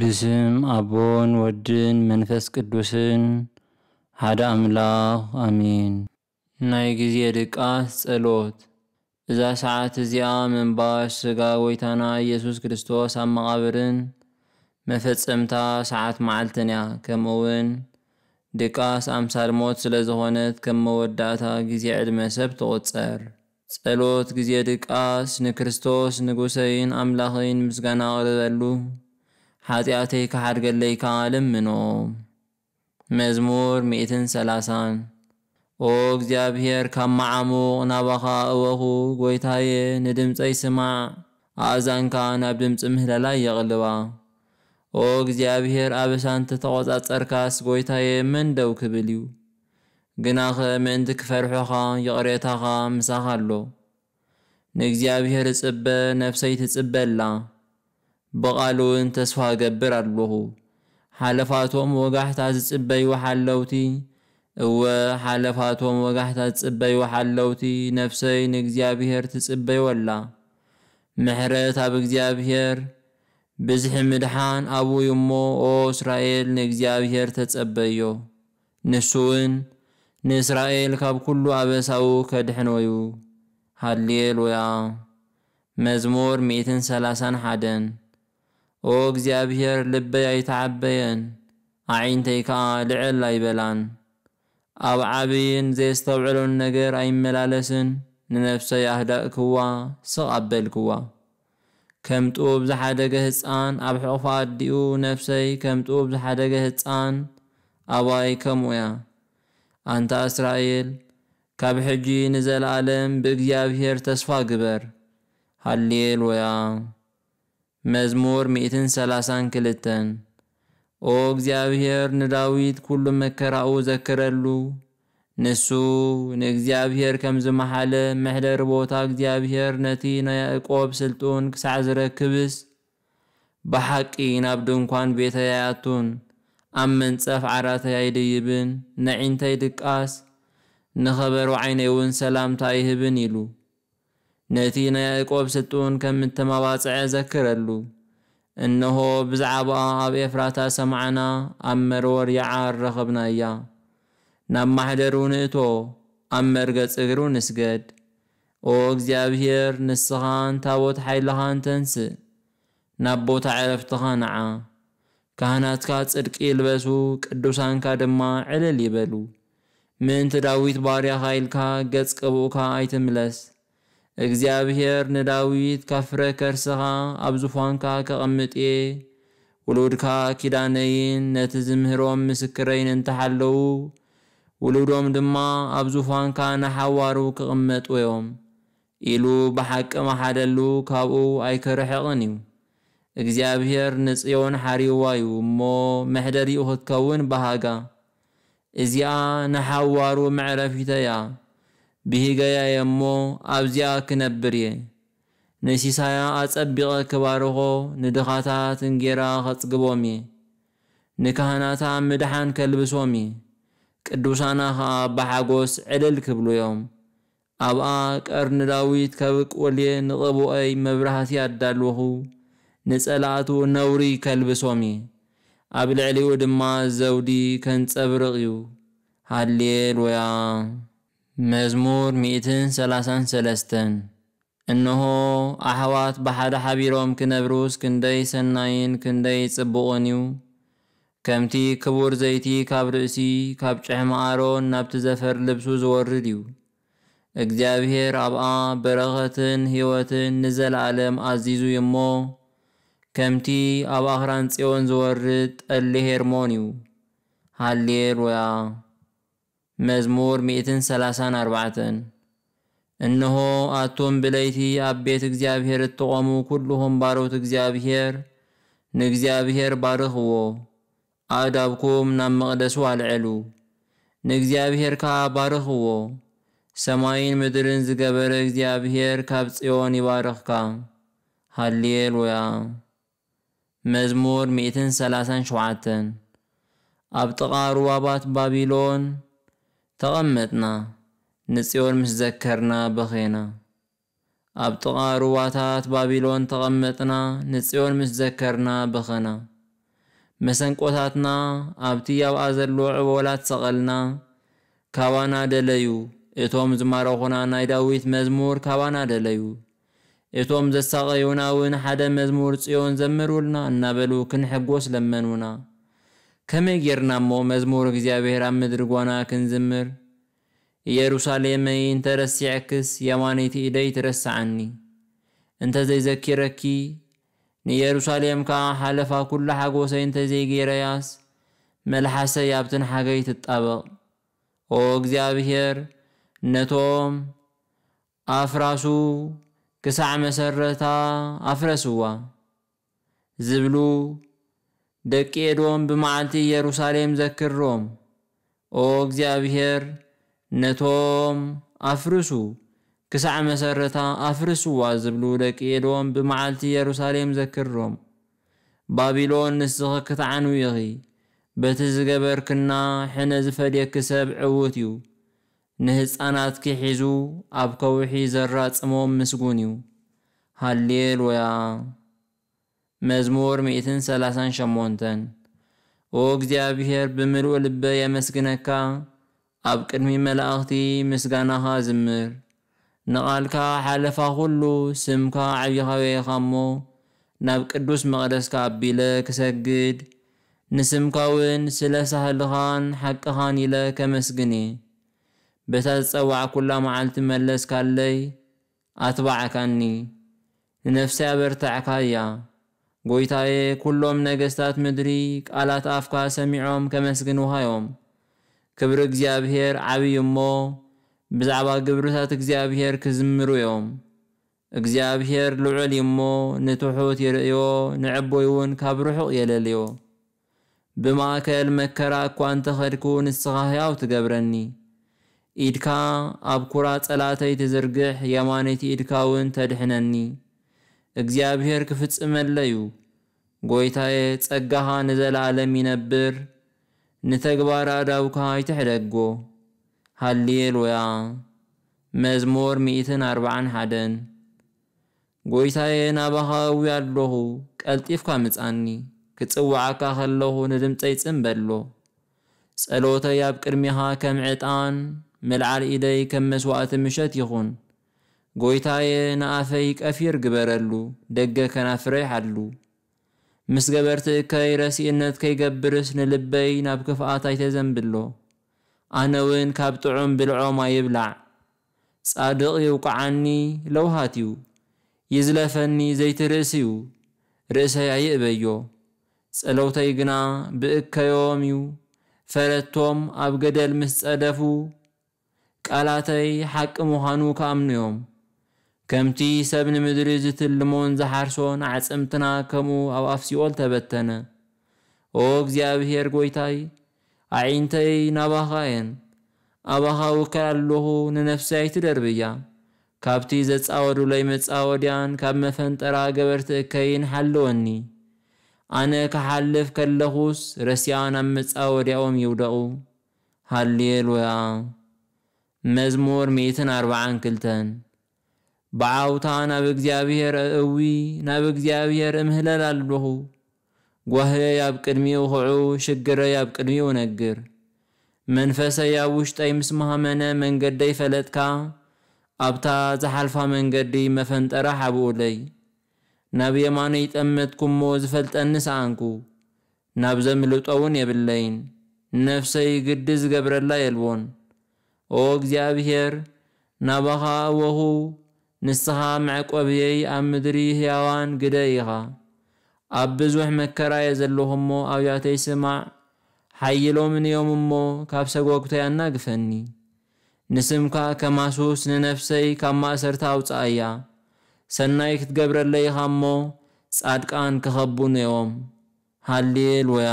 ብስም አቦን ወድን መንፈስ ቅዱስን ሓደ ኣምላኽ ኣሚን። ናይ ግዜ ድቃስ ጸሎት እዛ ሰዓት እዚኣ መንባሽ ስጋ ጐይታና ኢየሱስ ክርስቶስ ኣብ መቓብርን መፈጸምታ ሰዓት መዓልትን እያ። ከምኡ እውን ድቃስ ኣምሳል ሞት ስለ ዝኾነት ከም መወዳእታ ግዜ ዕድመ ሰብ ትቝጸር ጸሎት ግዜ ድቃስ ንክርስቶስ ንጉሰይን ኣምላኽን ምስጋና ቕርበሉ ኃጢአተይ ካሓድገለይካ ልምኖ። መዝሙር 130 ኦ እግዚኣብሔር ካብ መዓሙቕ ናባኻ እወኹ ጐይታየ ንድምፀይ ስማዕ ኣእዛንካ ናብ ድምፂ ምህለላ የቕልባ ኦ እግዚኣብሔር ኣብ እሳን ተቖጻጸርካስ ጐይታየ መን ደው ክብል እዩ ግናኸ ምእንቲ ክፈርሑኻ ይቕሬታኻ ምሳኻ ኣሎ ንእግዚኣብሔር እጽበ ነፍሰይ ትጽበላ በቓሉውን ተስፋ ገብር ኣለኹ ሓለፋቶም ወጋሕታ ዝጽበዩ ሓለውቲ እወ ሓለፋቶም ወጋሕታ ዝጽበዩ ሓለውቲ ነፍሰይ ንእግዚኣብሄር ትጽበዩ ኣላ ምሕረት ኣብ እግዚኣብሄር ብዝሒ ምድሓን ኣብኡይ እሞ ኦ እስራኤል ተፀበዮ ንሱ ንሱውን ንእስራኤል ካብ ኩሉ ኣበሳው ከድሕነዩ ሃሌሉያ መዝሙር 131 ኦ እግዚኣብሔር ልበይ ኣይተዓበየን ኣዒንተይከዓ ልዕል ኣይበላን ኣብ ዓብይን ዘየስተውዕሎን ነገር ኣይመላለስን ንነፍሰይ ኣህዳእክዋ ስቕ ኣበልክዋ ከም ጡብ ዝሓደገ ህፃን ኣብ ሕቑፋ ኣዲኡ ነፍሰይ ከም ጡብ ዝሓደገ ህፃን ኣባይ ከምኡ እያ ኣንታ እስራኤል ካብ ሕጂ ንዘለኣለም ብእግዚኣብሔር ተስፋ ግበር ሃሌሉያ መዝሙር ሚእትን ሰላሳን ክልተን ኦ እግዚአብሔር ንዳዊት ኩሉ መከራኡ ዘክረሉ ንሱ ንእግዚአብሔር ከም ዝመሓለ ምሕደሪ ቦታ እግዚአብሔር ነቲ ናይ ያዕቆብ ስልጡን ክሳዕ ዝረክብስ ብሓቂ ናብ ድንኳን ቤተያያቱን ኣብ መንጸፍ ዓራተይ ኣይድይብን ንዒንተይ ድቃስ ንኸበሩ ዓይነይ እውን ሰላምታ ኣይህብን ኢሉ ነቲ ናይ ያዕቆብ ስጡን ከም እተመባፅዐ ዘክረሉ እነሆ ብዛዕባ ኣብ ኤፍራታ ሰማዕና ኣብ መርወር የዓር ረኸብና እያ ናብ ማሕደሩ ንእቶ ኣብ መርገፅ እግሩ ንስገድ ኦ እግዚኣብሔር ንስኻን ታቦት ሓይልኻን ተንስእ ናብ ቦታ ዕረፍትኻ ነዓ ካህናትካ ጽድቂ ይልበሱ ቅዱሳንካ ድማ ዕልል ይበሉ ምእንቲ ዳዊት ባርያኻ ኢልካ ገጽ ቅብኡካ ኣይትምለስ እግዚአብሔር ንዳዊት ካፍረ ከርስኻ ኣብ ዝፋንካ ከቐምጥ ውሉድካ ኪዳነይን ነቲ ዝምህሮም ምስክረይን እንተሓለዉ ውሉዶም ድማ ኣብ ዙፋንካ ንሓዋሩ ክቕመጡ እዮም ኢሉ ብሓቂ መሓደሉ ካብኡ ኣይከርሕቕን እዩ እግዚኣብሔር ንጽዮን ሓሪዋ እዩ እሞ መሕደሪኡ ክትከውን ባሃጋ እዚኣ ንሓዋሩ መዕረፊተ እያ ብሂገያ የሞ ኣብዚኣ ክነብር እየ ነሲሳያ ኣጸቢቐ ክባርኾ ንድኻታት እንጌራ ኸጽግቦም እየ ንካህናታ ምድሓን ከልብሶም እየ ቅዱሳና ኸዓ ብሓጐስ ዕልል ክብሉ እዮም ኣብኣ ቀርኒ ዳዊት ከብቅወልየ ንቕብአይ መብራህቲ ኣዳልወኹ ንጸላእቱ ነውሪ ከልብሶም እየ ኣብ ልዕሊኡ ድማ ዘውዲ ከንጸብርቕ እዩ ሃሌሉያ መዝሙር ሚእትን ሰላሳን ሰለስተን እነሆ ኣሕዋት ብሓደ ሓቢሮም ክነብሩስ ክንደይ ሰናይን ክንደይ ጽቡቕን እዩ ከምቲ ክቡር ዘይቲ ካብ ርእሲ ካብ ጭሕሚ ኣሮን ናብቲ ዘፈር ልብሱ ዝወርድ እዩ እግዚኣብሔር ኣብኣ በረኸትን ህይወትን ንዘለኣለም ኣዚዙ እዩ እሞ ከምቲ ኣብ ኣኽራን ጽዮን ዝወርድ ጠሊ ሄርሞን እዩ ሃሌሉያ መዝሙር 134 እነሆ አቶም ብለይቲ ኣብ ቤት እግዚኣብሔር እትቆሙ ኩልሁም ባሮት እግዚኣብሔር ንእግዚኣብሔር ባርኽዎ ኣእዳውኩም ናብ መቕደሱ ኣልዕሉ ንእግዚኣብሔር ከዓ ባርኽዎ ሰማይን ምድርን ዝገበረ እግዚኣብሔር ካብ ጽዮን ይባርኽካ። ሃሌሉያ መዝሙር 137 ኣብ ጥቓ ሩባባት ባቢሎን ተቐመጥና ንጽዮን ምስ ዘከርና በኼና ኣብ ጥቓ ሩባታት ባቢሎን ተቐመጥና ንጽዮን ምስ ዘከርና በኸና መሰንቆታትና ኣብቲ ኣብኣ ዘሎ ዕቦላት ሰቐልና ካባና ደለዩ እቶም ዝማረኹና ናይ ዳዊት መዝሙር ካባና ደለዩ እቶም ዘሳቀዩና እውን ሓደ መዝሙር ጽዮን ዘምሩልና እናበሉ ክንሕጎስ ለመኑና ከመይ ጌርና መዝሙር እግዚአብሔር ኣብ ምድሪ ጓና ክንዝምር ኢየሩሳሌመይ እንተረሲዐክስ የማኔቲ ኢደይ ትረስዓኒ እንተ ዘይዘኪረኪ ንኢየሩሳሌም ከዓ ሓለፋ ኩሉ ሓጎሰይ እንተዘይገይረያስ መልሓሰይ ኣብትን ሓገይ ትጣበቕ ኦ እግዚኣብሔር ነቶም ኣፍራሱ ክሳዕ መሰረታ ኣፍረስዋ ዝብሉ ደቂ ኤዶም ብመዓልቲ ኢየሩሳሌም ዘክሮም ኦ እግዚኣብሔር ነቶም ኣፍርሱ ክሳዕ መሰረታ ኣፍርስዋ ዝብሉ ደቂ ኤዶም ብመዓልቲ ኢየሩሳሌም ዘክሮም ባቢሎን ንስኺ ክትዓኑ ይኺ በቲ ዝገበርክና ሕነ ዝፈድየኪ ሰብ ዕውት እዩ ንህፃናት ሒዙ ኣብ ከውሒ ዘራፅሞም ምስጉን እዩ ሃሌሉያ መዝሙር 138 ኦ እግዚኣብሔር ብምልኡ ልበ የመስግነካ ኣብ ቅድሚ መላእኽቲ ምስጋናኻ ዝምር ንቓልካ ሓለፋ ኩሉ ስምካ ዓብዪኻ በይኻ እሞ ናብ ቅዱስ መቕደስካ ኣቢለ ክሰግድ ንስምካ እውን ስለ ሳህልኻን ሓቅኻን ኢለ ከመስግን እየ በታ ዝፀዋዕ ኩላ መዓልቲ መለስካለይ ኣትባዓካኒ ንነፍሰይ ኣበርታዕካ እያ ጎይታዬ ኩሎም ነገስታት ምድሪ ቃላት አፍካ ሰሚዖም ከመስግንሃዮም። ክብሪ እግዚኣብሔር ዓብይ እሞ ብዛዕባ ግብርታት እግዚአብሔር ክዝምሩ እዮም። እግዚአብሔር ልዑል እሞ ንትሑት ይርእዮ ንዕቦይ እውን ካብ ርሑቕ የለልዮ። ብማእከል መከራ እኳ እንተኸድኩ ንስኻ ህያው ትገብረኒ። ኢድካ ኣብ ኩራ ጸላተይ ትዝርግሕ የማነይቲ ኢድካ እውን ተድሕነኒ። እግዚአብሔር ክፍጽመለዩ መለዩ ጎይታዬ ጸጋኻ ንዘለዓለም ይነብር ንተግባር ኣእዳውካ ይትሕደጎ ወያ መዝሙር 141 ጎይታዬ ናባኻ እዊ ኣለኹ ቀልጢፍካ ምጻኒ ክጽዋዓካ ከለኹ ንድምፀይ ጽምበሎ ጸሎተይ ኣብ ቅድሚኻ ከም ዕጣን ምልዓል ኢደይ ከም መስዋእቲ ምሸት ይኹን ጎይታየ ንኣፈይ ቀፊር ግበረሉ ደገ ከናፍረ ይሓሉ ምስ እከይ ረሲእነት ከይገብርስ ንልበይ ናብ ክፍኣት ኣይተዘንብሎ ኣነ እውን ካብ ጥዑም ብልዖም ኣይብላዕ ጻድቕ ይውቃዓኒ ለውሃት እዩ ይዝለፈኒ ዘይትርእስ እዩ ርእሰይ ኣይእበዮ ጸለውተይ ግና ብእከዮም እዩ ፈረቶም ኣብ ገደል ምስ ጸደፉ ቃላተይ ሓቂ ምዃኑ ከኣምንዮም ከምቲ ሰብ ንምድሪ ዝትልሞን ዝሓርሶን ዓፅምትና ከምኡ ኣብ ኣፍሲኦል ተበተነ ኦ እግዚኣብሔር ጐይታይ ኣዒንተይ ናባኻ እየን ኣባኻ ውከል ኣለኹ ንነፍሳይ ትደርብ ካብቲ ዘፃወዱለይ መፃወድያን ካብ መፈንጠራ ገበርቲ እከይን ሓለወኒ ኣነ ክሓልፍ ከለኹስ ረስያ ናብ መፃወድያኦም ይውደቑ ሃሌሉያ መዝሙር 142 በአውታ ናብ እግዚአብሔር እዊ ናብ እግዚአብሔር እምህለል ኣለኹ ጓህየ ኣብ ቅድሚኡ ኽዑ ሽግረይ ኣብ ቅድሚኡ ነግር መንፈሰይ ኣብ ውሽጠይ ምስ መሃመነ መንገደይ ፈለጥካ ኣብታ ዝሓልፋ መንገዲ መፈንጠራ ሓብኡለይ ናብ የማነይ ጠመትኩሞ ዝፈልጠኒ ሰኣንኩ ናብ ዘምልጦ እውን የብለይን ነፍሰይ ግዲ ዝገብረላ የልቦን ኦ እግዚኣብሔር ናባኻ እወኹ ንስኻ ምዕ ኣብ ምድሪ ህያዋን ግደ ኢኻ ኣብ ብዙሕ መከራየ ዘለኹሞ ኣብያተይ ስማዕ ሓይሎምን እዮም እሞ ካብ ሰጎግተይ ኣናግፈኒ ንስምካ ከማሱስ ንነፍሰይ ካብ ማእሰርቲ ኣውፅኣ እያ ሰናይ ክትገብረለይኻ እሞ ጻድቃን ክኸቡን እዮም ሃሌል ወያ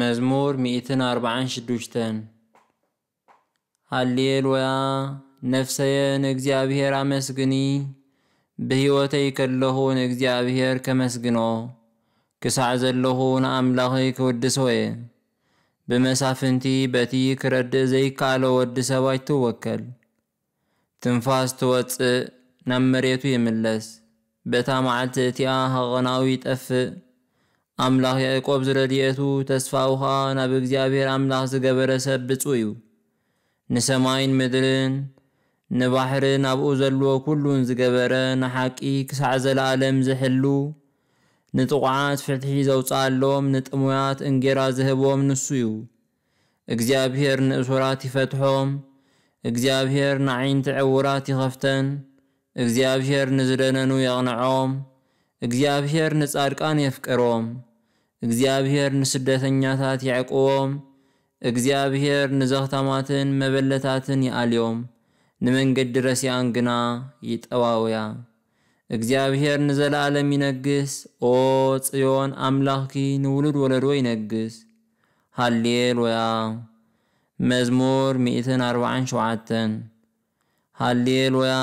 መዝሙር 146 ሃሌል ወያ ነፍሰየን እግዚአብሔር አመስግኒ ብሕይወተይ ከለኹ ንእግዚአብሔር ከመስግኖ ክሳዕ ዘለኹ ንኣምላኸይ ክውድሶ እየ ብመሳፍንቲ በቲ ክረድእ ዘይከኣሎ ወዲ ሰብ ኣይትወከል ትንፋስ ትወፅእ ናብ መሬቱ ይምለስ በታ መዓልቲ እቲኣ ሃቐናዊ ይጠፍእ ኣምላኽ ያዕቆብ ዝረድኤቱ ተስፋኡ ኸዓ ናብ እግዚኣብሔር ኣምላኽ ዝገበረ ሰብ ብፁ እዩ ንሰማይን ምድርን ንባሕሪ ናብኡ ዘለዎ ኩሉን ዝገበረ ንሓቂ ክሳዕ ዘለኣለም ዝሕሉ ንጥቑዓት ፍትሒ ዘውፅኣሎም ንጥሙያት እንጌራ ዝህቦም ንሱ እዩ እግዚኣብሔር ንእሱራት ይፈትሖም እግዚኣብሔር ንዓይንቲ ዕውራት ይኸፍተን እግዚኣብሔር ንዝደነኑ የቕንዖም እግዚኣብሔር ንጻድቃን የፍቅሮም እግዚኣብሔር ንስደተኛታት ይዕቅቦም እግዚኣብሔር ንዘኽተማትን መበለታትን ይኣልዮም ንመንገድ ድረስ ያንግና ይጠዋውያ እግዚአብሔር ንዘለዓለም ይነግስ ኦ ጽዮን አምላኽኪ ንውሉድ ወለዶ ይነግስ ሃሌሉያ መዝሙር 147 ሃሌሉያ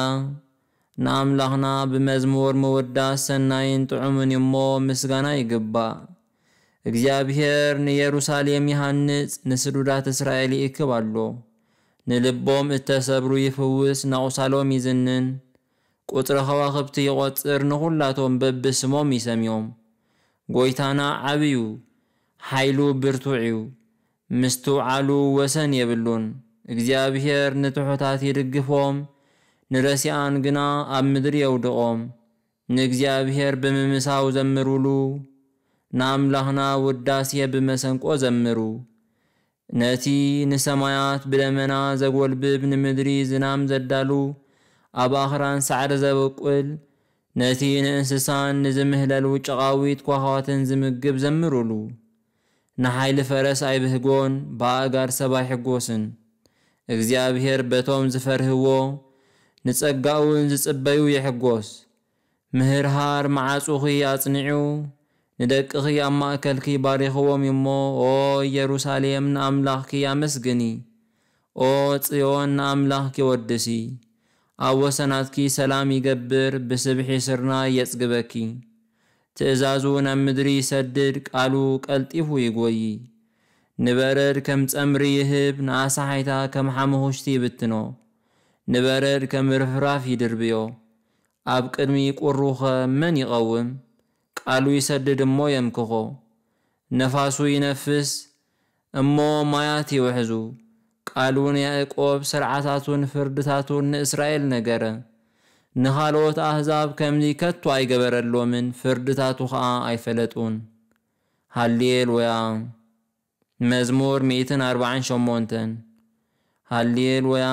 ንኣምላኽና ብመዝሙር ምውዳስ ሰናይን ጥዑምን እሞ ምስጋና ይግባእ እግዚአብሔር ንኢየሩሳሌም ይሃንጽ ንስዱዳት እስራኤል ይእክብ ኣሎ ንልቦም እተሰብሩ ይፍውስ ናቑሳሎም ይዝንን ቁፅሪ ኸዋኽብቲ ይቖፅር ንዅላቶም በብስሞም ይሰምዮም ጐይታና ዓብዩ ሓይሉ ብርቱዕ እዩ ምስቱ ዓሉ ወሰን የብሉን እግዚኣብሔር ንትሑታት ይድግፎም ንረሲኣን ግና ኣብ ምድሪ የውድቖም ንእግዚኣብሔር ብምምሳው ዘምሩሉ ንኣምላኽና ውዳሴ ብመሰንቆ ዘምሩ ነቲ ንሰማያት ብደመና ዘጐልብብ ንምድሪ ዝናም ዘዳሉ ኣብ ኣኽራን ሳዕሪ ዘበቁል ነቲ ንእንስሳን ንዝምህለሉ ጨቓዊት ኳኻትን ዝምግብ ዘምሩሉ ንሓይሊ ፈረስ ኣይብህጎን ብኣእጋር ሰብ ኣይሕጐስን እግዚኣብሔር በቶም ዝፈርህዎ ንጸጋኡን ዝጽበዩ ይሕጐስ ምህርሃር መዓጹኺ ኣጽኒዑ ንደቅኺ ኣማእከልኪ ባሪኽዎም እሞ ኦ ኢየሩሳሌም ንኣምላኽኪ ኣመስግኒ ኦ ጽዮን ንኣምላኽኪ ወድሲ ኣብ ወሰናትኪ ሰላም ይገብር ብስብሒ ስርና የጽግበኪ ትእዛዙ ናብ ምድሪ ይሰድድ ቃሉ ቀልጢፉ ይጐይ ንበረድ ከም ጸምሪ ይህብ ንኣሳሓይታ ከም ሓመኹሽቲ ይብትኖ ንበረድ ከም ርፍራፍ ይድርብዮ ኣብ ቅድሚ ቁሩኸ መን ይቐውም ቃሉ ይሰድድ እሞ የምክኾ ነፋሱ ይነፍስ እሞ ማያት ይውሕዙ ቃሉን ያዕቆብ ስርዓታቱን ፍርድታቱን ንእስራኤል ነገረ ንኻልኦት ኣሕዛብ ከምዚ ከቶ ኣይገበረሎምን ፍርድታቱ ኸዓ ኣይፈለጡን ሃሌል ወያ መዝሙር 148 ሃሌል ወያ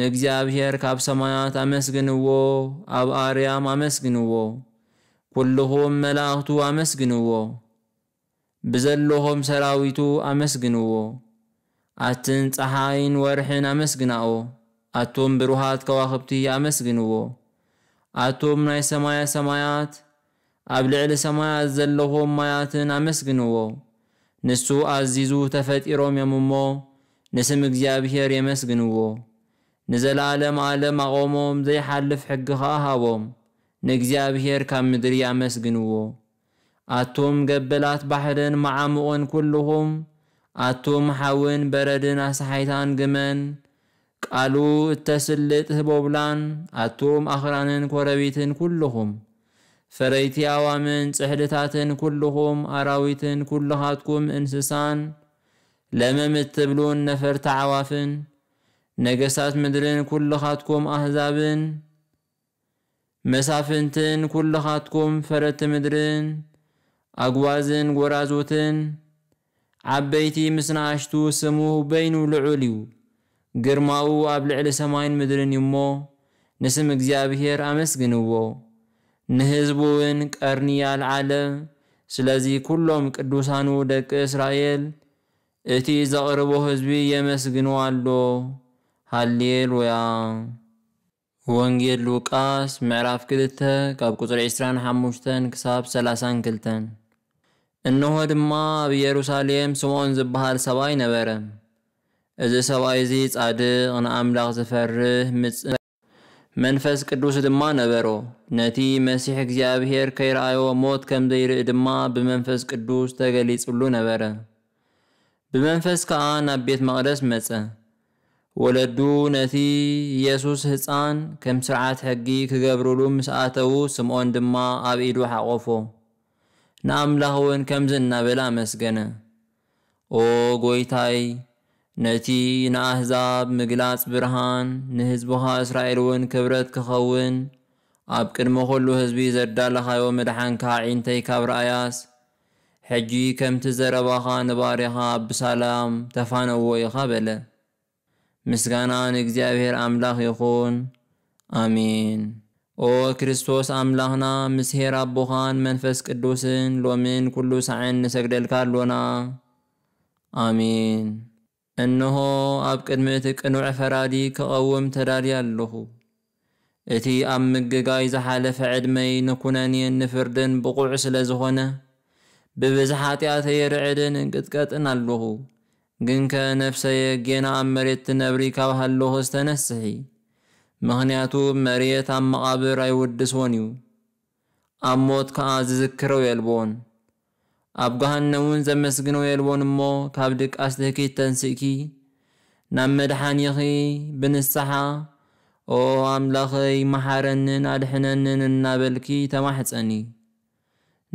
ንእግዚኣብሔር ካብ ሰማያት ኣመስግንዎ ኣብ ኣርያም ኣመስግንዎ ኩልሁም መላእኽቱ አመስግንዎ ብዘለዎም ሰራዊቱ አመስግንዎ ኣትን ፀሓይን ወርሕን ኣመስግናኦ ኣቶም ብሩሃት ከዋኽብቲ ኣመስግንዎ ኣቶም ናይ ሰማያ ሰማያት ኣብ ልዕሊ ሰማያት ዘለዎም ማያትን ኣመስግንዎ ንሱ ኣዚዙ ተፈጢሮም እዮም እሞ ንስም እግዚኣብሔር የመስግንዎ ንዘለዓለም ዓለም ኣቆሞም ዘይሓልፍ ሕጊ ከዓ ሃቦም ንእግዚኣብሔር ካብ ምድሪ ያመስግንዎ ኣቶም ገበላት ባሕርን መዓምኦን ኩልኹም ኣቶም ሓውን በረድን ኣሰሓይታን ግመን ቃሉ እተስልጥ ህቦብላን ኣቶም ኣኽራንን ኮረቢትን ኩልኹም ፈረይቲ ኣዋምን ጽሕድታትን ኩልኹም ኣራዊትን ኩልኻትኩም እንስሳን ለመም እትብሉን ነፈርቲ ዓዋፍን ነገሳት ምድርን ኩልኻትኩም ኣሕዛብን መሳፍንትን ኩልኻትኩም ፈረት ምድርን ኣግዋዝን ጎራዞትን ዓበይቲ ምስናኣሽቱ ስሙ በይኑ ልዑል እዩ ግርማኡ ኣብ ልዕሊ ሰማይን ምድርን እዩ እሞ ንስም እግዚኣብሔር ኣመስግንዎ ንህዝቡ እውን ቀርኒ ያልዓለ ስለዚ ኩሎም ቅዱሳኑ ደቂ እስራኤል እቲ ዘቕርቦ ህዝቢ የመስግኖ ኣሎ ሃሌሉያ ወንጌል ሉቃስ ምዕራፍ 2 ካብ ቁፅሪ 25 ክሳብ 32 እነሆ ድማ ኣብ ኢየሩሳሌም ስምዖን ዝበሃል ሰብኣይ ነበረ። እዚ ሰብኣይ እዚ ጻድቕ ንኣምላኽ ዝፈርህ ምፅ መንፈስ ቅዱስ ድማ ነበሮ። ነቲ መሲሕ እግዚኣብሔር ከይረኣዮ ሞት ከም ዘይርኢ ድማ ብመንፈስ ቅዱስ ተገሊጹሉ ነበረ። ብመንፈስ ከዓ ናብ ቤት መቕደስ መጸ። ወለዱ ነቲ ኢየሱስ ህፃን ከም ስርዓት ሕጊ ክገብርሉ ምስ ኣተዉ ስምዖን ድማ ኣብ ኢዱ ሓቆፎ ንኣምላኽ እውን ከምዝ እናበለ ኣመስገነ ኦ ጎይታይ ነቲ ንኣህዛብ ምግላጽ ብርሃን ንህዝብኻ እስራኤል እውን ክብረት ክኸውን ኣብ ቅድሚ ኩሉ ህዝቢ ዘዳለኻዮ መድሓንካ ዒንተይ ካብ ረኣያስ ሕጂ ከምቲ ዘረባኻ ንባሪኻ ብሰላም ተፋነዎ ኢኻ በለ ምስጋናን እግዚኣብሔር ኣምላኽ ይኹን ኣሚን ኦ ክርስቶስ ኣምላኽና ምስሄር ኣቦኻን መንፈስ ቅዱስን ሎምን ኩሉ ሳዕን ንሰግደልካ ኣሎና ኣሚን እንሆ ኣብ ቅድሚ እቲ ቅኑዕ ፈራዲ ክቐውም ተዳልየ ኣለኹ እቲ ኣብ ምግጋይ ዝሓለፈ ዕድመይ ንኩነኔን ንፍርድን ብቑዕ ስለ ዝኾነ ብብዝሓጢኣተየ ርዕድን እንቅጥቀጥን ኣለኹ ግን ከነፍሰየ ጌና መሬት ነብሪ ካብ ሃለኹ ምክንያቱ ምኽንያቱ መሬት ኣብ መቓብር ኣይውድስዎን እዩ ኣብ ሞት ከዓ ዝዝክረው የልቦን ኣብ ጋሃነ እውን ዘመስግነው የልቦን እሞ ካብ ድቃስ ትህኪት ተንስእኪ ናብ መድሓኒኺ ብንስሓ ኦ ኣምላኸይ መሓረንን ኣድሕነንን እናበልኪ ተማሕፀኒ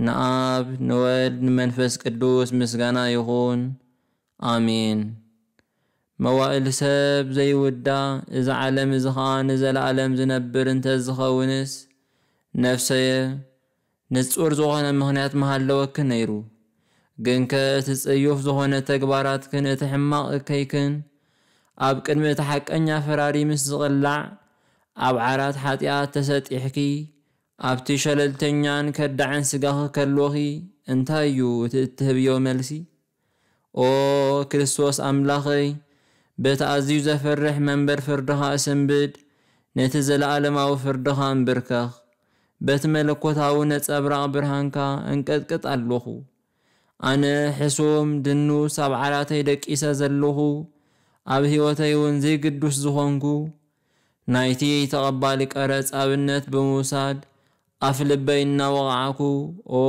ንኣብ ንወልድ ንመንፈስ ቅዱስ ምስጋና ይኹን آمين موائل سب زي ودا إذا عالم زخان إذا العالم زنبر انت زخونس نفسي نصور زخان مهنات مهال لوك نيرو جن كاتس أيوف زخان تكبارات كن تحماق كيكن أب كلمة حق أني فراري مس غلع أب عرات حاتيات تسات إحكي أبتي شلل تنيان كدعن سقاخ كالوغي انتايو تتهب يوم ملسي ኦ ክርስቶስ ኣምላኸይ በቲ ኣዝዩ ዘፈርሕ መንበር ፍርድኻ እስምብድ ነቲ ዘለኣለማዊ ፍርድኻ እምብርከኽ በቲ መለኮታዊ ነጸብራቕ ብርሃንካ እንቀጥቅጥ ኣለኹ ኣነ ሕሱም ድኑ ኣብ ዓላተይ ደቂሰ ዘለኹ ኣብ ህይወተይ እውን ዘይግዱስ ዝኾንኩ ናይቲ ተቐባሊ ቀረጽ ኣብነት ብምውሳድ ኣፍ ልበይ እናወቕዓኩ ኦ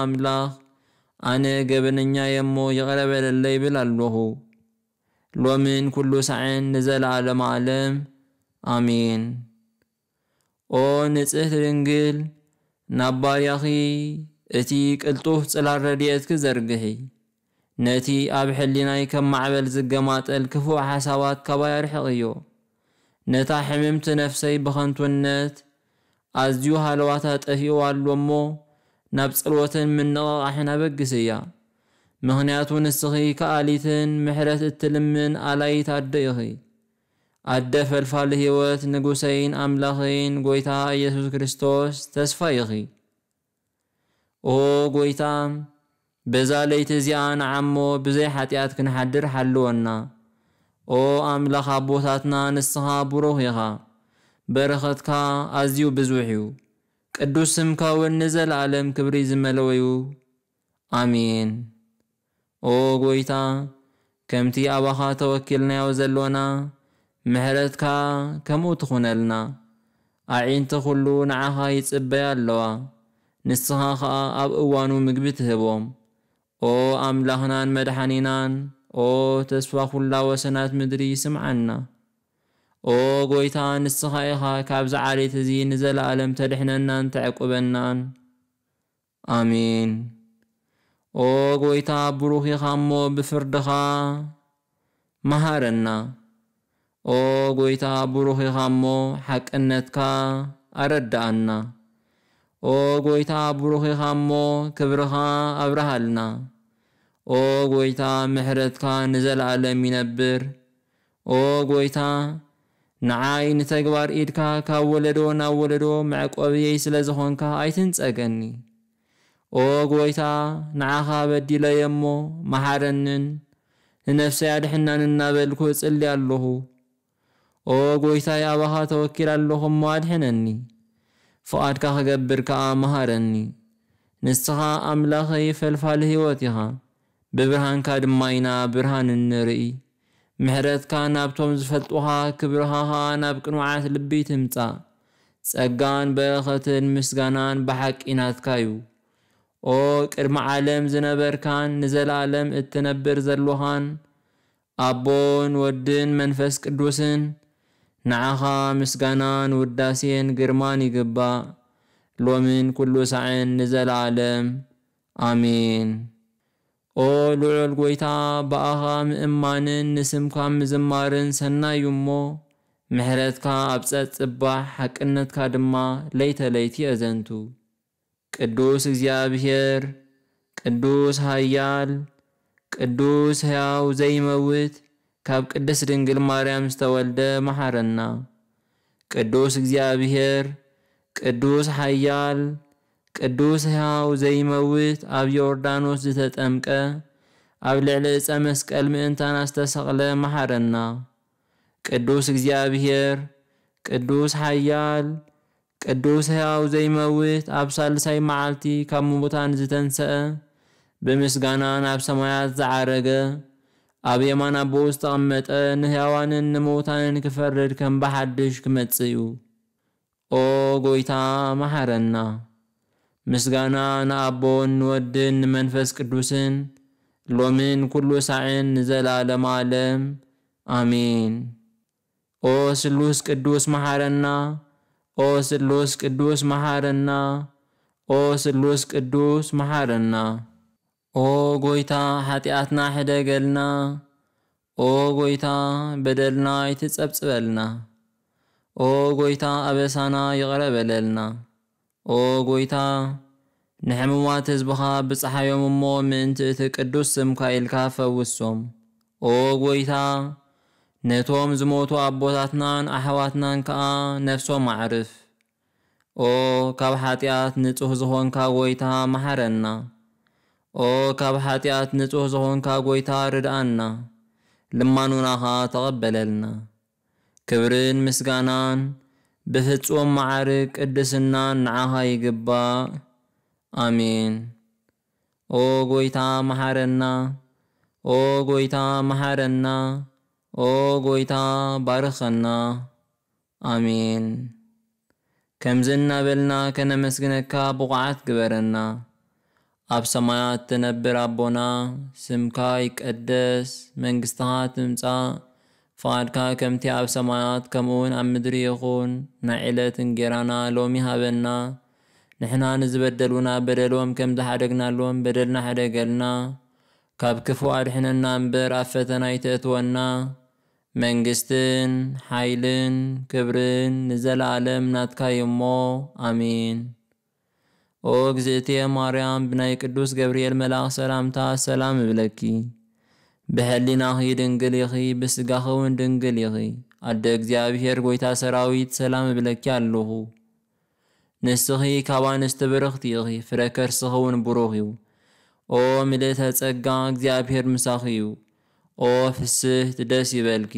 ኣምላኽ አነ ገበነኛ የሞ የቀረበለለ ይብል ኣለኹ ሎምን ኩሉ ሰዓን ንዘላ ዓለም ኣሜን ኦ ንጽህ ድንግል ናብ ባርያኺ እቲ ቅልጡፍ ጽላል ረድኤትኪ ዘርግሒ ነቲ ኣብ ሕሊናይ ከም ማዕበል ዝገማጠል ክፉእ ሓሳባት ካባይ እዮ ነታ ሕምምቲ ነፍሰይ ብኸንቱነት ኣዝዩ ሃለዋታ ጠፊእዋ ኣሎ እሞ ناب صلوتن من نراح نبقسيا مهنيات ونسخي كاليتن محرت التلمن علي تعديخي أدف الفال هيوت نقوسين أملاخين قويتا يسوس كريستوس تسفايخي او قويتا بزالي تزيان عمو بزي حتيات كنحدر حلونا او أملاخ بوتاتنا نسخا بروخيخا برختكا أزيو بزوحيو ቅዱስ ስምከ ወንዘለዓለም ክብሪ ዝመለወዩ አሜን። ኦ ጎይታ ከምቲ ኣባኻ ተወኪልናዮ ዘሎና ምሕረትካ ከምኡ ትኹነልና ኣዒንቲ ኩሉ ንዓኻ ይጽበያ ኣለዋ ንስኻ ኸዓ ኣብ እዋኑ ምግቢ ትህቦም ኦ ኣምላኽናን መድሓኒናን ኦ ተስፋ ኹላ ወሰናት ምድሪ ይስምዓና ኦ ጐይታ ንስኻ ኢኻ ካብዛ ዓሌት እዚ ንዘለኣለም ተድሕነናን ተዕቁበናን ኣሚን ኦ ጐይታ ብሩኽ ኢኻ እሞ ብፍርድኻ መሃረና ኦ ጐይታ ብሩኽ ኢኻ እሞ ሓቅነትካ ኣረዳእና ኦ ጐይታ ብሩኽ ኢኻ እሞ ክብርኻ ኣብርሃልና ኦ ጐይታ ምሕረትካ ንዘለኣለም ይነብር ኦ ጐይታ ንዓይ ንተግባር ኢድካ ካብ ወለዶ ናብ ወለዶ መዕቆብየይ ስለ ዝኾንካ ኣይትንፀገኒ ኦ ጐይታ ንዓኻ በዲለየ እሞ መሓረንን ንነፍሰይ ኣድሕናን እናበልኩ እጽሊ ኣለኹ ኦ ጐይታይ ኣባኻ ተወኪል ኣለኹ እሞ ኣድሕነኒ ፍቓድካ ክገብር ከዓ መሃረኒ ንስኻ ኣምላኸይ ፈልፋሊ ህይወት ኢኻ ብብርሃንካ ድማ ኢና ብርሃን ንርኢ مهرتك نابتوم زفلتوها كبرها نابكن وعات لبي تمتا ساقان بيخت المسقنان بحق إنات كايو او كرم عالم زنبر كان نزل عالم التنبر زلوهان أبون ودين منفس كدوسن نعخا مسقنان وداسين قرمان يقبا لومن كل سعين نزل عالم آمين ኦ ልዑል ጐይታ በኣኻ ምእማንን ንስምካ ምዝማርን ሰናዩ እሞ ምሕረትካ ኣብ ጸጥ ጽባሕ ሓቅነትካ ድማ ለይተለይቲ የዘንቱ ቅዱስ እግዚኣብሔር ቅዱስ ሃያል ቅዱስ ሕያው ዘይመውት ካብ ቅድስ ድንግል ማርያም ዝተወልደ መሓረና ቅዱስ እግዚኣብሔር ቅዱስ ሃያል ቅዱስ ሕያው ዘይመውት ኣብ ዮርዳኖስ ዝተጠምቀ ኣብ ልዕሊ እፀ መስቀል ምእንታና ዝተሰቕለ መሓረና። ቅዱስ እግዚአብሔር ቅዱስ ሓያል ቅዱስ ሕያው ዘይመውት ኣብ ሳልሳይ መዓልቲ ካብ ሙሙታን ዝተንሰአ ብምስጋና ናብ ሰማያት ዝዓረገ ኣብ የማን ኣቦ ዝተቐመጠ ንሕያዋንን ንምዉታንን ክፈርድ ከም ብሓድሽ ክመጽእ እዩ ኦ ጐይታ መሓረና ምስጋና ንአቦን ንወድን መንፈስ ቅዱስን ሎምን ኩሉ ሳዕን ንዘላለም ዓለም አሜን። ኦ ስሉስ ቅዱስ መሐረና፣ ኦ ስሉስ ቅዱስ መሐረና፣ ኦ ስሉስ ቅዱስ መሐረና። ኦ ጎይታ ኃጢአትና ሕደገልና፣ ኦ ጎይታ በደልና ይትጸብጽበልና፣ ኦ ጎይታ አበሳና ይቕረበለልና። ኦ ጎይታ ንሕሙማት ህዝብኻ ብፀሓዮም እሞ ምእንቲ እቲ ቅዱስ ስምካ ኢልካ ፈውሶም ኦ ጎይታ ነቶም ዝሞቱ ኣቦታትናን ኣሕዋትናን ከዓ ነፍሶም ኣዕርፍ ኦ ካብ ሓጢኣት ንጹህ ዝኾንካ ጐይታ መሓረና ኦ ካብ ሓጢኣት ንጹህ ዝኾንካ ጐይታ ርድኣና ልማኑና ተቐበለልና ክብርን ምስጋናን ብፍጹም መዓርግ ቅድስና ንዓኻ ይግባእ። አሜን። ኦ ጎይታ መሓረና፣ ኦ ጎይታ መሓረና፣ ኦ ጎይታ ባርኸና። አሜን። ከምዚ እናበልና ከነመስግነካ ብቑዓት ግበረና። ኣብ ሰማያት እትነብር ኣቦና ስምካ ይቀደስ፣ መንግሥትኻ ትምጻእ ፈቃድካ ከምቲ ኣብ ሰማያት ከምኡውን ኣብ ምድሪ ይኹን ናይ ዕለትን ጌራና ሎሚ ሃበና ንሕና ንዝበደሉና በደሎም ከም ዝሓደግናሎም በደልና ሓደገልና ካብ ክፉ ኣድሕነና እምበር ኣብ ፈተና ይተእትወና መንግስትን ሓይልን ክብርን ንዘለኣለም ናትካ እሞ ኣሚን። ኦ ግዝእትየ ማርያም ብናይ ቅዱስ ገብርኤል መልአኽ ሰላምታ ሰላም እብለኪ። በህሊናኺ ድንግል ይኺ ብስጋኸውን ድንግል ይኺ አደ እግዚአብሔር ጎይታ ሰራዊት ሰላም እብለኪ ኣለኹ ንስኺ ካብ ኣንስቲ ብርኽቲ ይኺ ፍረ ከርስኸውን ብሩኽ እዩ ኦ ምልእተ ጸጋ እግዚኣብሔር ምሳኺ እዩ ኦ ፍስህት ደስ ይበልኪ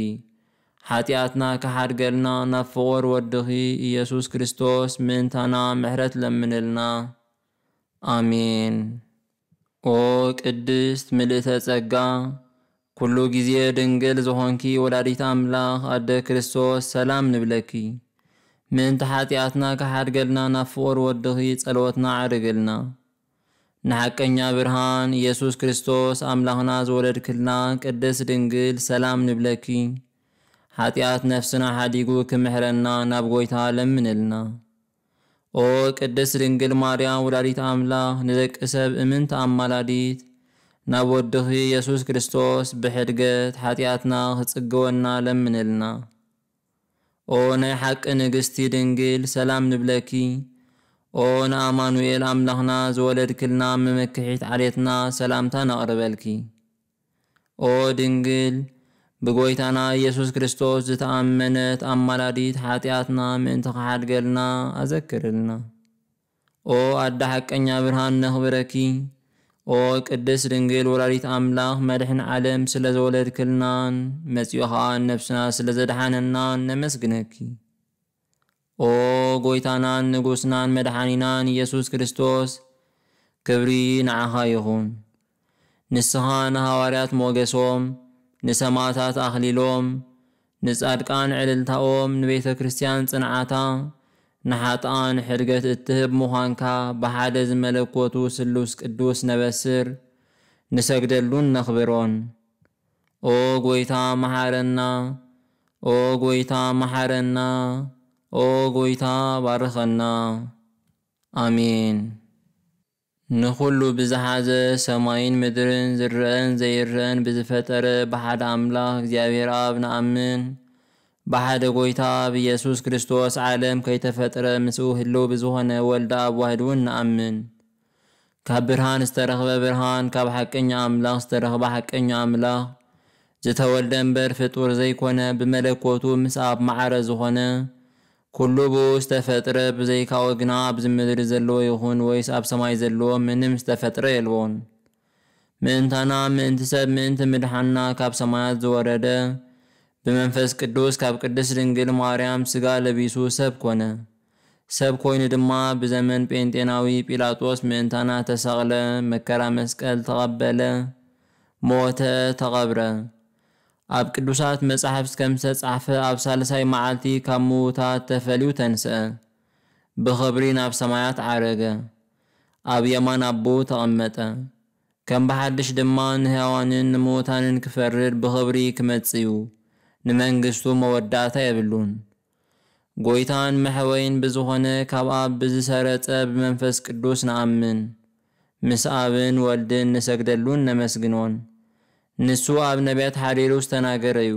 ሓጢኣትና ካሓድገልና ናብ ፍቑር ወድኺ ኢየሱስ ክርስቶስ ምእንታና ምሕረት ለምንልና ኣሜን ኦ ቅድስት ምልእተ ጸጋ ኩሉ ጊዜ ድንግል ዝሆንኪ ወላዲት ኣምላኽ ኣደ ክርስቶስ ሰላም ንብለኪ ምእንቲ ሓጢኣትና ካሓድገልና ናብ ፍቑር ወድኺ ጸልወትና ዓርግልና ንሓቀኛ ብርሃን ኢየሱስ ክርስቶስ ኣምላኽና ዝወለድክልና ቅድስ ድንግል ሰላም ንብለኪ ሓጢኣት ነፍስና ሓዲጉ ክምሕረና ናብ ጐይታ ለምንልና ኦ ቅድስ ድንግል ማርያም ወላዲት ኣምላኽ ንደቂ ሰብ እምንቲ ኣማላዲት ናብ ወድኺ ኢየሱስ ክርስቶስ ብሕድገት ሓጢኣትና ኽጽግወና ለምንልና ኦ ናይ ሓቂ ንግስቲ ድንግል ሰላም ንብለኪ ኦ ንኣማኑኤል ኣምላኽና ዝወለድክልና ምምክሒት ዓሌትና ሰላምታ ነቕርበልኪ ኦ ድንግል ብጎይታና ኢየሱስ ክርስቶስ ዝተኣመነት ኣማላዲት ሓጢኣትና ምእንቲ ኸሓድገልና ኣዘክርልና ኦ ኣዳ ሓቀኛ ብርሃን ነኽብረኪ وقدس دنجل ولاریت املاخ مدحن عالم سلز ولد کلنان مسیحان نفسنا سلز دحننان نمسگنکی او گویتانان نگوسنان مدحنینان یسوس کریستوس كبري نعها يخون نسهان هواريات موغسوم نسماتات أخليلوم نسأدقان عللتاوم نبيت كريستيان صنعاتا ንሓጣን ሕድገት እትህብ ምዃንካ ብሓደ ዝመለኮቱ ስሉስ ቅዱስ ነበስር ንሰግደሉን ነኽብሮን ኦ ጐይታ መሓረና ኦ ጐይታ መሓረና ኦ ጐይታ ባርኸና ኣሚን ንዅሉ ብዝሓዘ ሰማይን ምድርን ዝርአን ዘይርአን ብዝፈጠረ ብሓደ ኣምላኽ እግዚኣብሔር ኣብ ንኣምን بحد قوي تاب يسوس كريستوس عالم كي تفتر مسوه اللو بزوهن والد أب وهدون نأمن كبرهان استرخ ببرهان كبحك إني أملا استرخ بحك إني أملا جتا ولدن بر فطور زي كونا بملك وطو مساب معرى زوهن كلو بو استفتر بزي كاو قناب زمدر زلو يخون ويس أب سماي زلو من مستفتر يلون من تنا من تسب من تمدحنا كاب سمايات زورده በመንፈስ ቅዱስ ካብ ቅድስ ድንግል ማርያም ስጋ ለቢሱ ሰብ ኮነ። ሰብ ኮይኑ ድማ ብዘመን ጴንጤናዊ ጲላጦስ ምእንታና ተሰቕለ፣ መከራ መስቀል ተቐበለ፣ ሞተ፣ ተቐብረ። ኣብ ቅዱሳት መጻሕፍት ከም ዝተጻሕፈ ኣብ ሳልሳይ መዓልቲ ካብ ምዉታት ተፈልዩ ተንስአ፣ ብኽብሪ ናብ ሰማያት ዓረገ፣ ኣብ የማን ኣቦ ተቐመጠ። ከም ብሓድሽ ድማ ንህያዋንን ንምዉታንን ክፈርድ ብኽብሪ ክመጽ እዩ። ንመንግስቱ መወዳእታ የብሉን ጎይታን መሕወይን ብዝኾነ ካብ ኣብ ብዝሰረፀ ብመንፈስ ቅዱስ ንኣምን ምስ ኣብን ወልድን ንሰግደሉን ነመስግኖን ንሱ ኣብ ነቢያት ሓሪሩ ዝተናገረ እዩ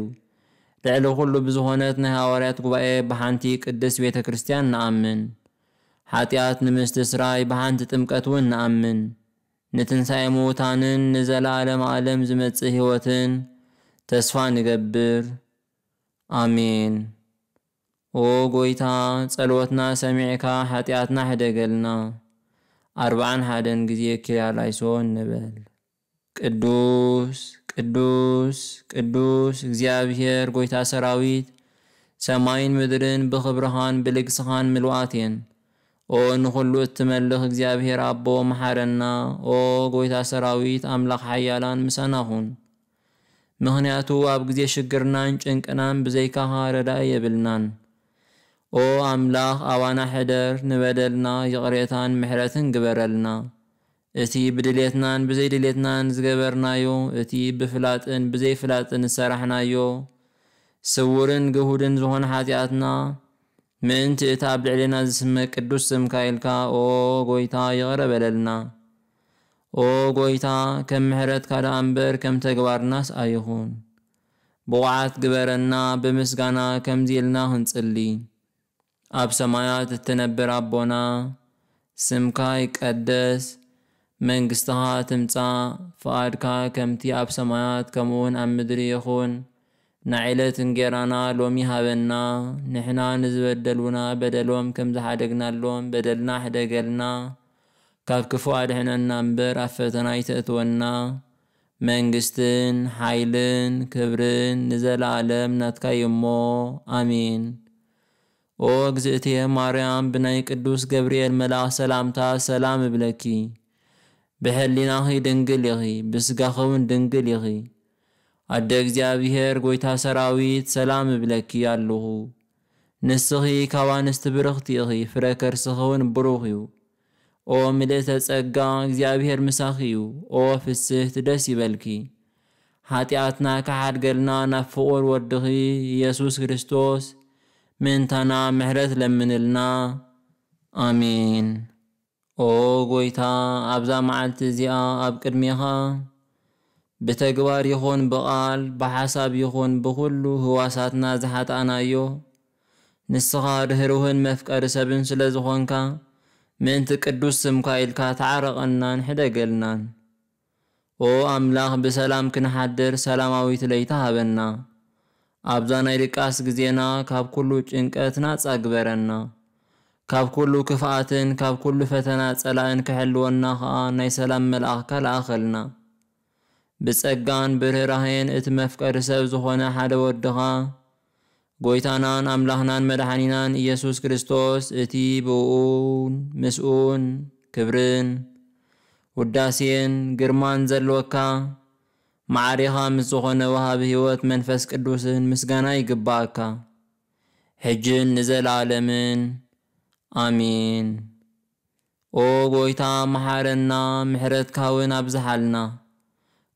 ልዕሊ ኩሉ ብዝኾነት ናይ ሃዋርያት ጉባኤ ብሓንቲ ቅድስ ቤተ ክርስቲያን ንኣምን ሓጢኣት ንምስትስራይ ብሓንቲ ጥምቀት እውን ንኣምን ንትንሣኤ ምዉታንን ንዘለኣለም ኣለም ዝመጽእ ህይወትን ተስፋ ንገብር አሜን። ኦ ጎይታ ጸሎትና ሰሚዕካ ኃጢአትና ሕደገልና ኣርባዓን ሓደን ግዜ ክያላይሶን ንበል። ቅዱስ ቅዱስ ቅዱስ እግዚአብሔር ጎይታ ሰራዊት ሰማይን ምድርን ብኽብርኻን ብልግስኻን ምልዋት እየን። ኦ ንዅሉ እትመልኽ እግዚአብሔር ኣቦ መሓረና። ኦ ጎይታ ሰራዊት ኣምላኽ ሓያላን ምሳናኹን ምክንያቱ ኣብ ግዜ ሽግርናን ጭንቅናን ብዘይካኻ ረዳ የብልናን ኦ ኣምላኽ ኣዋና ሕደር ንበደልና ይቕሬታን ምሕረትን ግበረልና እቲ ብድሌትናን ብዘይድሌትናን ዝገበርናዮ እቲ ብፍላጥን ብዘይፍላጥን ዝሰራሕናዮ ስውርን ግሁድን ዝኾነ ሓጢኣትና ምእንቲ እቲ ኣብ ልዕሊና ዝስመ ቅዱስ ስምካ ኢልካ ኦ ጎይታ ይቕረበለልና በለልና ኦ ጎይታ ከም ምሕረት ካዳ እምበር ከም ተግባርናስ ኣይኹን ብቑዓት ግበረና ብምስጋና ከምዚ ኢልና ክንጽሊ ኣብ ሰማያት እትነብር ኣቦና ስምካ ይቀደስ መንግስትኻ ትምጻእ ፍቓድካ ከምቲ ኣብ ሰማያት ከምኡውን ኣብ ምድሪ ይኹን ንዕለት እንጌራና ሎሚ ሃበና ንሕና ንዝበደልውና በደሎም ከም ዝሓደግናሎም በደልና ሕደገልና ካብ ክፉእ ኣድሕነና እምበር ኣብ ፈተና ይተእትወና መንግስትን ሓይልን ክብርን ንዘለዓለም ናትካ እሞ ኣሚን ኦ እግዝእትየ ማርያም ብናይ ቅዱስ ገብርኤል መልኣኽ ሰላምታ ሰላም እብለኪ ብሕሊናኺ ድንግል ኢኺ ብስጋኺ እውን ድንግል ኢኺ ኣደ እግዚኣብሔር ጐይታ ሰራዊት ሰላም እብለኪ ኣለኹ ንስኺ ካብ ኣንስቲ ብርኽቲ ኢኺ ፍረ ከርስኺ እውን ብሩኽ እዩ ኦ ምልእተ ጸጋ እግዚአብሔር ምሳኺዩ ኦ ፍስህ ደስ ይበልኪ ኃጢአትና ካሓድገልና ናብ ፍቑር ወድኺ ኢየሱስ ክርስቶስ ምእንታና ምሕረት ለምንልና ኣሜን። ኦ ጎይታ ኣብዛ መዓልቲ እዚኣ ኣብ ቅድሜኻ ብተግባር ይኹን ብቓል ብሓሳብ ይኹን ብኹሉ ህዋሳትና ዝሓጣናዮ ንስኻ ርህርህን መፍቀሪ ሰብን ስለ ዝኾንካ ምእንቲ ቅዱስ ስምካ ኢልካ ተዓረቐናን ሕደገልናን። ኦ ኣምላኽ ብሰላም ክንሓድር ሰላማዊት ለይታ ሃበና። ኣብዛ ናይ ድቃስ ግዜና ካብ ኩሉ ጭንቀት ናጻ ግበረና። ካብ ኩሉ ክፍኣትን ካብ ኩሉ ፈተና ጸላእን ክሕልወና ኸዓ ናይ ሰላም መልኣኽካ ለኣኸልና። ብጸጋን ብርህራህን እቲ መፍቀሪ ሰብ ዝኾነ ሓደ ወድኻ ጎይታናን ኣምላኽናን መድኃኒናን ኢየሱስ ክርስቶስ እቲ ብኡን ምስኡን ክብርን ውዳሴን ግርማን ዘለወካ ማዕሪኻ ምስ ዝኾነ ወሃቢ ህይወት መንፈስ ቅዱስን ምስጋና ይግባእካ ሕጅን ንዘለኣለምን ኣሚን ኦ ጎይታ መሓረና ምሕረትካ እውን ኣብዝሓልና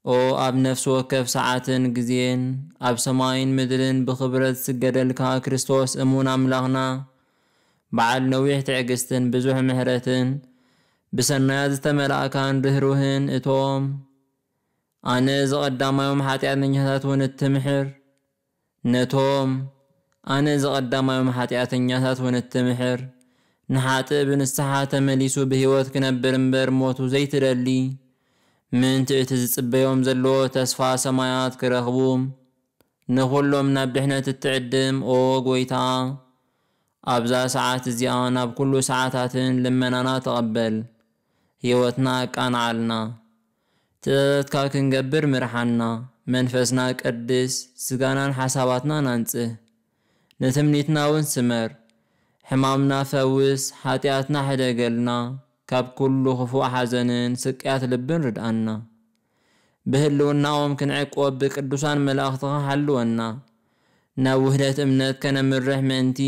او اب نفس وكف ساعتن قزين اب سماين مدلن بخبرت سجدلكا كريستوس امون املاغنا بعد نويح تعقستن بزوح مهرتن بسنياد تملاكان رهروهن اتوم انا اذا قدام يوم حاتي اذن يهتاتون التمحر نتوم انا اذا قدام يوم حاتي اذن يهتاتون التمحر نحاتي بنستحاتي مليسو بهيوات كنبر مبر موتو زيت رلي ምእንቲ እቲ ዝጽበዮም ዘለዎ ተስፋ ሰማያት ክረኽቡ ንኹሎም ናብ ድሕነት እትዕድም ኦ ጐይታ ኣብዛ ሰዓት እዚኣ ናብ ኩሉ ሰዓታትን ልመናና ተቐበል ህይወትና ቃንዓልና ትእትካ ክንገብር ምርሓና መንፈስና ቅድስ ስጋናን ሓሳባትና ናንጽህ ንትምኒትና እውን ስመር ሕማምና ፈውስ ሓጢኣትና ሕደገልና ካብ ኩሉ ክፉእ ሓዘንን ስቅያት ልብን ርድኣና ብህልውናኦም ክንዕቆብ ብቅዱሳን መላእኽትኻ ሓልወና ናብ ውህደት እምነት ከነምርሕ ምእንቲ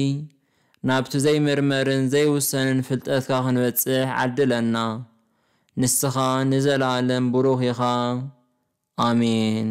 ናብቲ ዘይምርመርን ዘይውሰንን ፍልጠትካ ክንበጽሕ ዓድለና ንስኻ ንዘላለም ብሩኽ ኢኻ ኣሜን